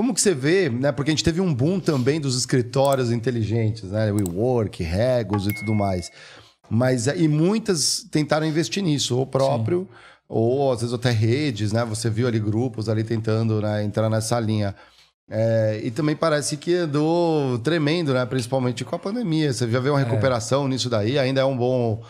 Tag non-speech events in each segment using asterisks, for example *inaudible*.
Como que você vê, né? Porque a gente teve um boom também dos escritórios inteligentes, né? WeWork, Regos e tudo mais. Mas e muitas tentaram investir nisso, ou próprio, Sim. ou às vezes até redes, né? Você viu ali grupos ali tentando né, entrar nessa linha. É, e também parece que andou tremendo, né? Principalmente com a pandemia. Você já vê uma é. recuperação é. nisso daí, ainda é um bom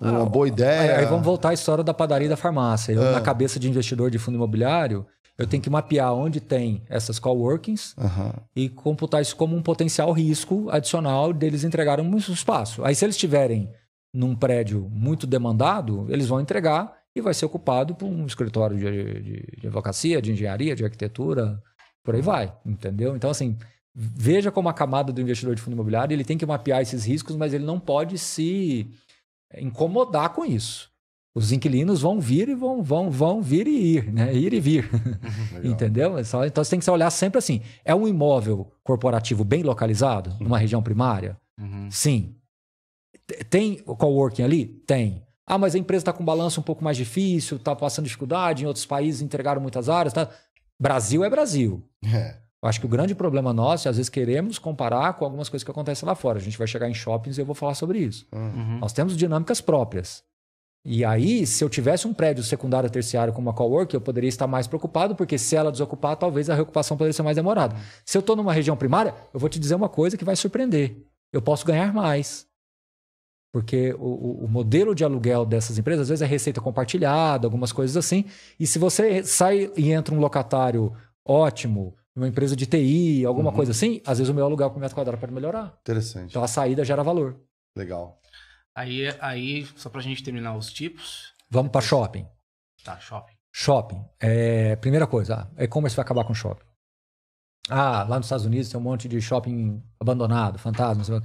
uma ah, boa ideia. Aí, aí, vamos voltar à história da padaria e da farmácia. Eu, ah. Na cabeça de investidor de fundo imobiliário, eu tenho que mapear onde tem essas coworkings uhum. e computar isso como um potencial risco adicional deles entregarem um espaço. Aí, se eles estiverem num prédio muito demandado, eles vão entregar e vai ser ocupado por um escritório de, de, de advocacia, de engenharia, de arquitetura, por aí vai, entendeu? Então, assim, veja como a camada do investidor de fundo imobiliário ele tem que mapear esses riscos, mas ele não pode se incomodar com isso os inquilinos vão vir e vão, vão, vão vir e ir, né? Ir e vir. *laughs* *laughs* Entendeu? É então você tem que olhar sempre assim: é um imóvel corporativo bem localizado, numa região primária? Uhum. Sim. Tem coworking ali? Tem. Ah, mas a empresa está com balanço um pouco mais difícil, está passando dificuldade, em outros países entregaram muitas áreas. Tá? Brasil é Brasil. É. Eu acho que o grande problema nosso é, às vezes, queremos comparar com algumas coisas que acontecem lá fora. A gente vai chegar em shoppings e eu vou falar sobre isso. Uhum. Nós temos dinâmicas próprias. E aí, se eu tivesse um prédio secundário ou terciário com uma cowork, eu poderia estar mais preocupado, porque se ela desocupar, talvez a recuperação poderia ser mais demorada. Se eu estou numa região primária, eu vou te dizer uma coisa que vai surpreender. Eu posso ganhar mais. Porque o, o, modelo de aluguel dessas empresas, às vezes, é receita compartilhada, algumas coisas assim. E se você sai e entra um locatário ótimo, uma empresa de TI, alguma uhum. coisa assim, às vezes o meu aluguel por metro quadrado pode melhorar. Interessante. Então a saída gera valor. Legal. Aí, aí só pra gente terminar os tipos. Vamos para shopping. Tá, shopping. Shopping. É, primeira coisa, é como você vai acabar com shopping. Ah, lá nos Estados Unidos tem um monte de shopping abandonado, fantasma.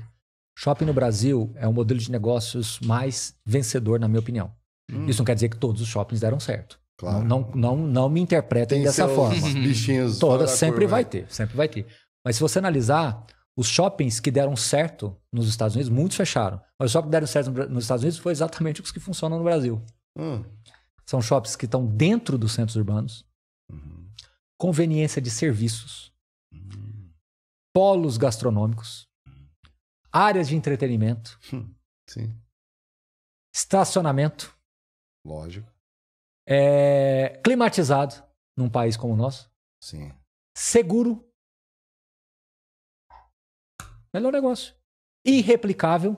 Shopping no Brasil é o um modelo de negócios mais vencedor, na minha opinião. Hum. Isso não quer dizer que todos os shoppings deram certo. Claro. Não, não, não, me interpretem tem dessa forma. Bichinhos. Todas sempre né? vai ter, sempre vai ter. Mas se você analisar, os shoppings que deram certo nos Estados Unidos, muitos fecharam. Mas os shoppings que deram certo nos Estados Unidos foi exatamente os que funcionam no Brasil. Hum. São shoppings que estão dentro dos centros urbanos, uhum. conveniência de serviços, uhum. polos gastronômicos, uhum. áreas de entretenimento, hum. Sim. estacionamento. Lógico. É, climatizado num país como o nosso. Sim. Seguro Melhor negócio. Irreplicável.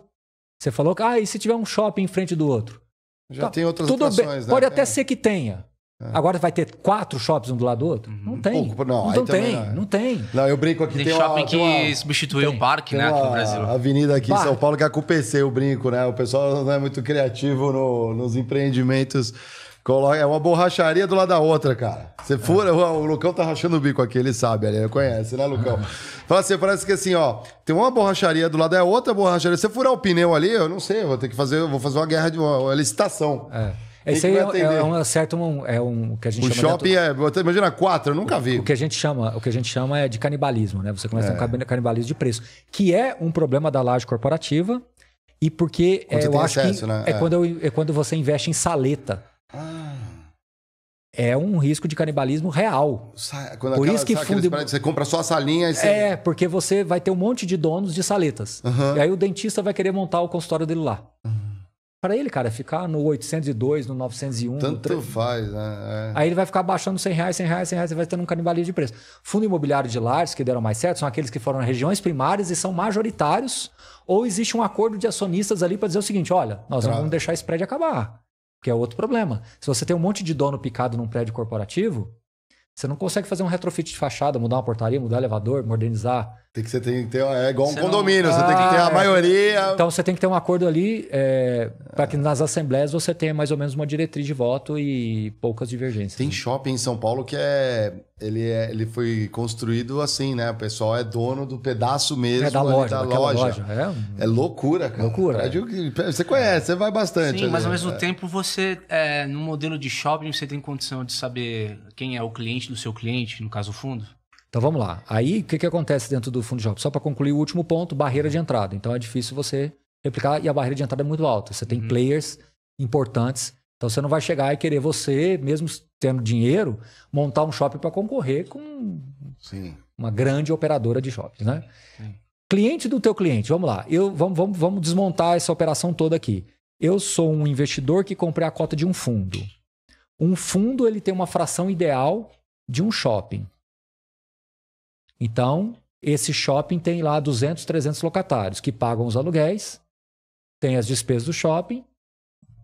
Você falou que, ah, e se tiver um shopping em frente do outro? Já tá, tem outras tudo bem. Né? Pode até é. ser que tenha. É. Agora vai ter quatro shoppings um do lado do outro? Uhum. Não tem. Pouco, não, não, tem não, é. não, tem, não. eu brinco aqui. Tem, tem shopping uma, que substituiu o parque, né, aqui no Brasil. Avenida aqui Bar. em São Paulo que é o PC, eu brinco, né? O pessoal não é muito criativo no, nos empreendimentos Coloca, é uma borracharia do lado da outra, cara. Você é. fura, o Lucão tá rachando o bico aqui, ele sabe, ele conhece, né, Lucão? Fala assim, parece que assim, ó, tem uma borracharia do lado da é outra borracharia. Se você furar o pneu ali, eu não sei, eu vou ter que fazer, vou fazer uma guerra de uma, uma licitação. É. Esse aí é, é, um é certo um, é um que a gente o chama shopping dentro... é, imagina quatro, eu nunca vi. O, o que a gente chama, o que a gente chama é de canibalismo, né? Você começa é. a ter um canibalismo de preço, que é um problema da laje corporativa e porque é, eu acho acesso, que né? é, é, quando eu, é quando você investe em saleta. Ah é um risco de canibalismo real. Quando Por aquela, isso que fundo... Parados, você compra só a salinha e você... É, porque você vai ter um monte de donos de saletas. Uhum. E aí o dentista vai querer montar o consultório dele lá. Uhum. Para ele, cara, ficar no 802, no 901... Tanto no 3... faz, né? É. Aí ele vai ficar baixando 100 reais, 100 reais, 100 reais, você vai tendo um canibalismo de preço. Fundo imobiliário de lares que deram mais certo são aqueles que foram nas regiões primárias e são majoritários, ou existe um acordo de acionistas ali para dizer o seguinte, olha, nós claro. vamos deixar esse prédio acabar. Que é outro problema. Se você tem um monte de dono picado num prédio corporativo, você não consegue fazer um retrofit de fachada, mudar uma portaria, mudar elevador, modernizar. Tem que você tem É igual um você condomínio, não... você tem que ter a maioria. Então você tem que ter um acordo ali é, para que nas assembleias você tenha mais ou menos uma diretriz de voto e poucas divergências. Tem shopping em São Paulo que é ele, é, ele foi construído assim, né? O pessoal é dono do pedaço mesmo é da loja. Da loja. loja. É, um... é, loucura, cara. Loucura. É. Que, você conhece, você vai bastante. Sim, ali. mas ao mesmo né? tempo você, é, no modelo de shopping, você tem condição de saber quem é o cliente do seu cliente, no caso o fundo? Então vamos lá. Aí o que, que acontece dentro do fundo de shopping? Só para concluir o último ponto, barreira de entrada. Então é difícil você replicar e a barreira de entrada é muito alta. Você tem uhum. players importantes. Então você não vai chegar e querer você, mesmo tendo dinheiro, montar um shopping para concorrer com Sim. uma grande operadora de shoppings, né? Sim. Cliente do teu cliente, vamos lá. Eu, vamos, vamos, vamos desmontar essa operação toda aqui. Eu sou um investidor que comprei a cota de um fundo. Um fundo ele tem uma fração ideal de um shopping. Então, esse shopping tem lá 200, 300 locatários que pagam os aluguéis, tem as despesas do shopping,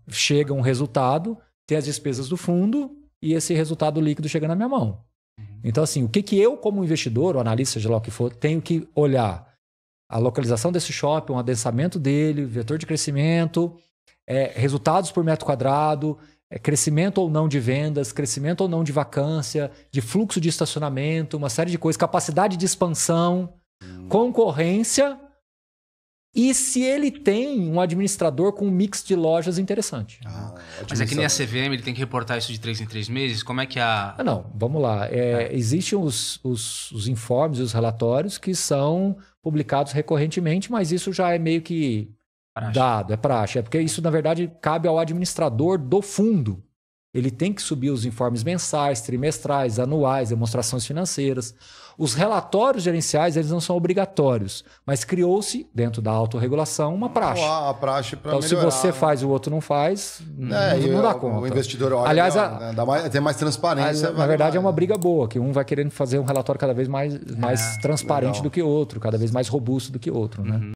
chega um resultado, tem as despesas do fundo e esse resultado líquido chega na minha mão. Uhum. Então, assim, o que, que eu, como investidor, ou analista, seja lá o que for, tenho que olhar? A localização desse shopping, o adensamento dele, vetor de crescimento, é, resultados por metro quadrado, é, crescimento ou não de vendas, crescimento ou não de vacância, de fluxo de estacionamento, uma série de coisas, capacidade de expansão, uhum. concorrência e se ele tem um administrador com um mix de lojas interessante. Ah, ah. Mas é que nem a CVM, ele tem que reportar isso de três em três meses? Como é que a. Ah, não, vamos lá. É, é, Existem os, os, os informes, os relatórios que são publicados recorrentemente, mas isso já é meio que praxe. dado, é praxe. É porque isso, na verdade, cabe ao administrador do fundo. Ele tem que subir os informes mensais, trimestrais, anuais, demonstrações financeiras. Os relatórios gerenciais, eles não são obrigatórios, mas criou-se, dentro da autorregulação, uma praxe. a praxe Então, melhorar, se você né? faz e o outro não faz, é, não, não dá conta. O investidor olha, Aliás, melhor, a, né? mais, tem mais transparência. A, na verdade, é mais, é uma né? briga boa, que um vai querendo fazer um relatório cada vez mais, mais é, transparente legal. do que outro, cada vez mais robusto do que outro. Né? Uhum.